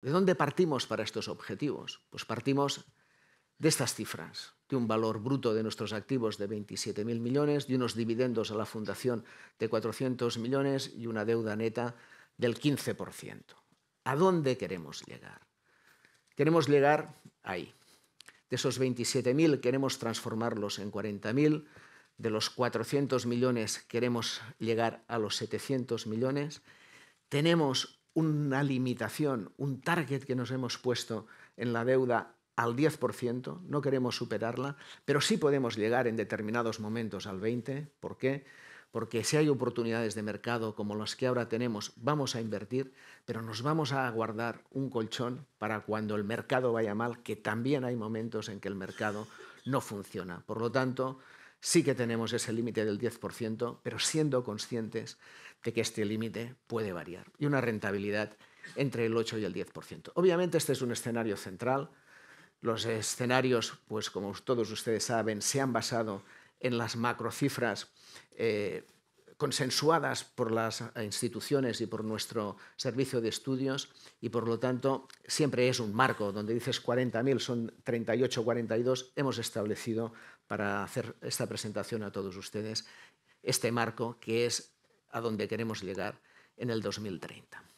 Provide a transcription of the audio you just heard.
¿De dónde partimos para estos objetivos? Pues partimos de estas cifras, de un valor bruto de nuestros activos de 27.000 millones, de unos dividendos a la Fundación de 400 millones y una deuda neta del 15%. ¿A dónde queremos llegar? Queremos llegar ahí. De esos 27.000 queremos transformarlos en 40.000, de los 400 millones queremos llegar a los 700 millones. Tenemos una limitación, un target que nos hemos puesto en la deuda al 10%, no queremos superarla, pero sí podemos llegar en determinados momentos al 20%. ¿Por qué? Porque si hay oportunidades de mercado como las que ahora tenemos, vamos a invertir, pero nos vamos a guardar un colchón para cuando el mercado vaya mal, que también hay momentos en que el mercado no funciona. Por lo tanto, Sí que tenemos ese límite del 10%, pero siendo conscientes de que este límite puede variar y una rentabilidad entre el 8 y el 10%. Obviamente este es un escenario central. Los escenarios, pues como todos ustedes saben, se han basado en las macrocifras eh, consensuadas por las instituciones y por nuestro servicio de estudios y por lo tanto siempre es un marco donde dices 40.000 son 38 42 hemos establecido para hacer esta presentación a todos ustedes este marco que es a donde queremos llegar en el 2030.